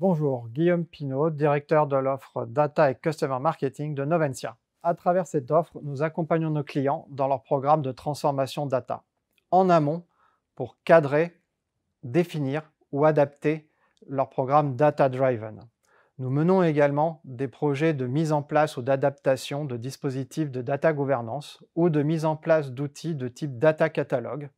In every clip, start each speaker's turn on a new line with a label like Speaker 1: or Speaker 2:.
Speaker 1: Bonjour, Guillaume Pinault, directeur de l'offre Data et Customer Marketing de Noventia. À travers cette offre, nous accompagnons nos clients dans leur programme de transformation data, en amont pour cadrer, définir ou adapter leur programme data-driven. Nous menons également des projets de mise en place ou d'adaptation de dispositifs de data gouvernance ou de mise en place d'outils de type data catalogue.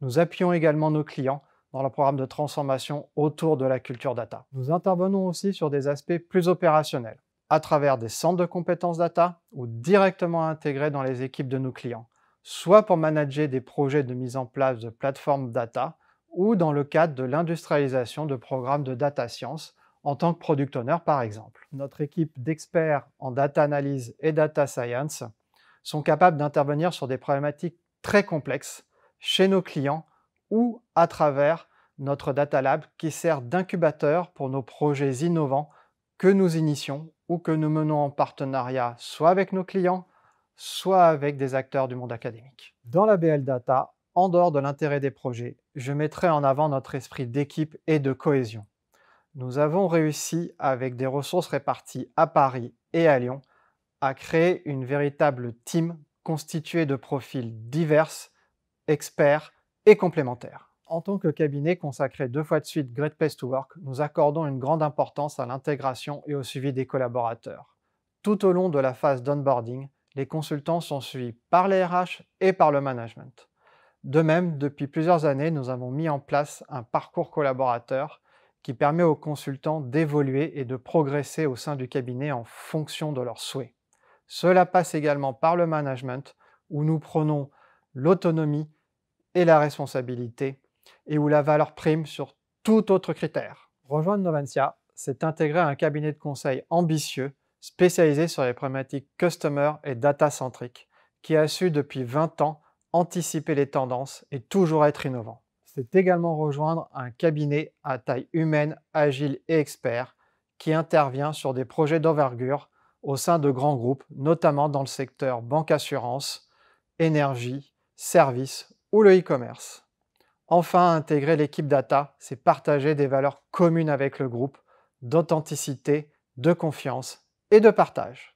Speaker 1: Nous appuyons également nos clients dans le programme de transformation autour de la culture data. Nous intervenons aussi sur des aspects plus opérationnels, à travers des centres de compétences data ou directement intégrés dans les équipes de nos clients, soit pour manager des projets de mise en place de plateformes data ou dans le cadre de l'industrialisation de programmes de data science en tant que product owner par exemple. Notre équipe d'experts en data analyse et data science sont capables d'intervenir sur des problématiques très complexes chez nos clients ou à travers notre Data Lab qui sert d'incubateur pour nos projets innovants que nous initions ou que nous menons en partenariat soit avec nos clients, soit avec des acteurs du monde académique. Dans la BL Data, en dehors de l'intérêt des projets, je mettrai en avant notre esprit d'équipe et de cohésion. Nous avons réussi, avec des ressources réparties à Paris et à Lyon, à créer une véritable team constituée de profils divers, experts, et complémentaires. En tant que cabinet consacré deux fois de suite Great Place to Work, nous accordons une grande importance à l'intégration et au suivi des collaborateurs. Tout au long de la phase d'onboarding, les consultants sont suivis par les RH et par le management. De même, depuis plusieurs années, nous avons mis en place un parcours collaborateur qui permet aux consultants d'évoluer et de progresser au sein du cabinet en fonction de leurs souhaits. Cela passe également par le management, où nous prenons l'autonomie et la responsabilité, et où la valeur prime sur tout autre critère. Rejoindre Novantia, c'est intégrer un cabinet de conseil ambitieux, spécialisé sur les problématiques customer et data centric qui a su depuis 20 ans anticiper les tendances et toujours être innovant. C'est également rejoindre un cabinet à taille humaine, agile et expert, qui intervient sur des projets d'envergure au sein de grands groupes, notamment dans le secteur banque-assurance, énergie, services ou le e-commerce. Enfin, intégrer l'équipe data, c'est partager des valeurs communes avec le groupe d'authenticité, de confiance et de partage.